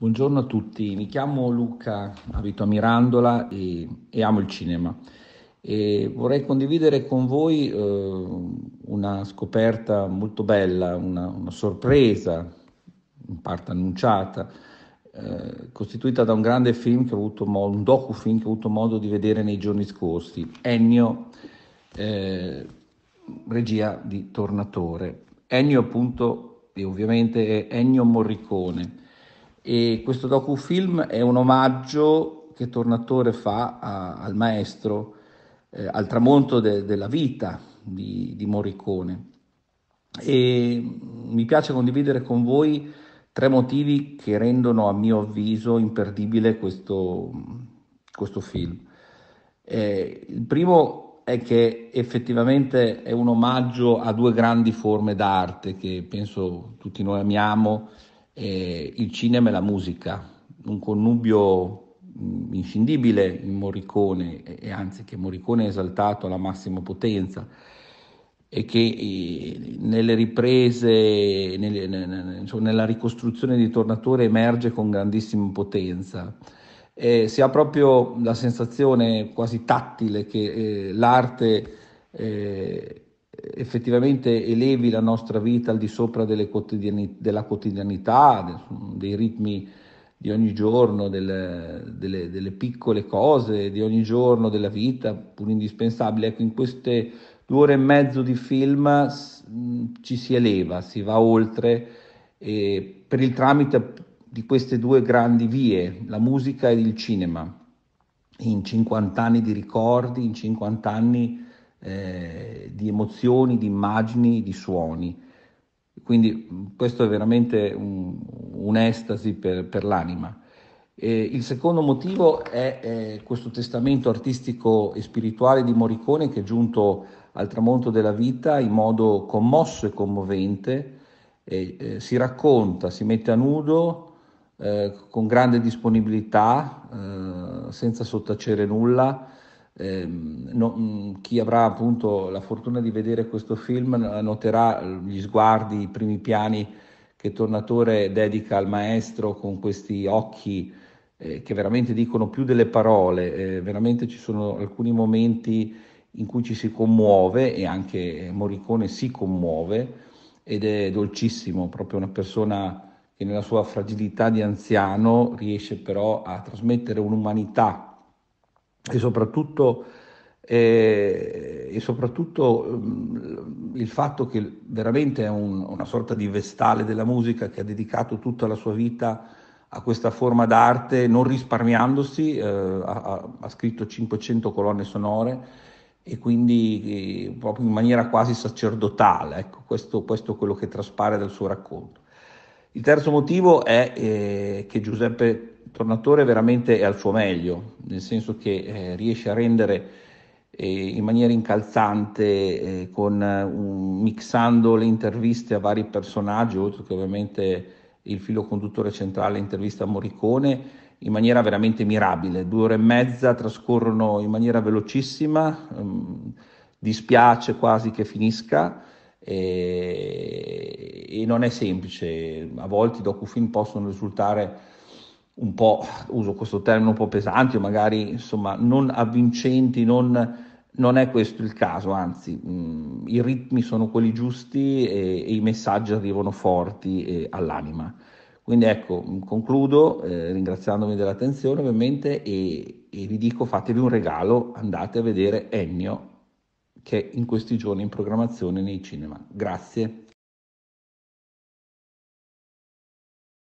Buongiorno a tutti, mi chiamo Luca, abito a Mirandola e, e amo il cinema. E vorrei condividere con voi eh, una scoperta molto bella, una, una sorpresa, in parte annunciata, eh, costituita da un grande film che ho avuto modo, un docufilm che ho avuto modo di vedere nei giorni scorsi, Ennio, eh, regia di Tornatore. Ennio appunto, e ovviamente è Ennio Morricone, e questo docufilm è un omaggio che Tornatore fa a, al maestro, eh, al tramonto de, della vita di, di Morricone. E mi piace condividere con voi tre motivi che rendono a mio avviso imperdibile questo, questo film. Eh, il primo è che effettivamente è un omaggio a due grandi forme d'arte che penso tutti noi amiamo, eh, il cinema e la musica, un connubio mm, inscindibile in Morricone, e, anzi che Morricone è esaltato alla massima potenza e che eh, nelle riprese, nelle, insomma, nella ricostruzione di Tornatore emerge con grandissima potenza. Eh, si ha proprio la sensazione quasi tattile che eh, l'arte eh, effettivamente elevi la nostra vita al di sopra quotidiani, della quotidianità, dei ritmi di ogni giorno, delle, delle, delle, piccole cose di ogni giorno della vita, pur indispensabile. Ecco, in queste due ore e mezzo di film ci si eleva, si va oltre eh, per il tramite di queste due grandi vie, la musica ed il cinema. In 50 anni di ricordi, in 50 anni di eh, di emozioni, di immagini, di suoni. Quindi mm, questo è veramente un'estasi per, per l'anima. E il secondo motivo è, è questo testamento artistico e spirituale di Morricone che è giunto al tramonto della vita in modo commosso e commovente, e, eh, si racconta, si mette a nudo eh, con grande disponibilità, eh, senza sottacere nulla, eh, no, mm, chi avrà appunto la fortuna di vedere questo film eh, noterà gli sguardi, i primi piani che Tornatore dedica al maestro con questi occhi eh, che veramente dicono più delle parole, eh, veramente ci sono alcuni momenti in cui ci si commuove e anche Morricone si commuove ed è dolcissimo, proprio una persona che nella sua fragilità di anziano riesce però a trasmettere un'umanità e soprattutto, eh, e soprattutto um, il fatto che veramente è un, una sorta di vestale della musica che ha dedicato tutta la sua vita a questa forma d'arte, non risparmiandosi, eh, ha, ha scritto 500 colonne sonore e quindi eh, proprio in maniera quasi sacerdotale, ecco, questo, questo è quello che traspare dal suo racconto. Il terzo motivo è eh, che Giuseppe Tornatore veramente è al suo meglio, nel senso che eh, riesce a rendere eh, in maniera incalzante, eh, con, eh, un, mixando le interviste a vari personaggi, oltre che ovviamente il filo conduttore centrale intervista a Morricone, in maniera veramente mirabile. Due ore e mezza trascorrono in maniera velocissima, ehm, dispiace quasi che finisca e, e non è semplice, a volte i docufilm possono risultare un po', uso questo termine un po' pesanti o magari insomma non avvincenti, non... Non è questo il caso, anzi, mh, mm, i ritmi sono quelli giusti e, e i messaggi arrivano forti eh, all'anima. Quindi ecco, mm, concludo eh, ringraziandomi dell'attenzione ovviamente e, e vi dico fatevi un regalo, andate a vedere Ennio che è in questi giorni in programmazione nei cinema. Grazie.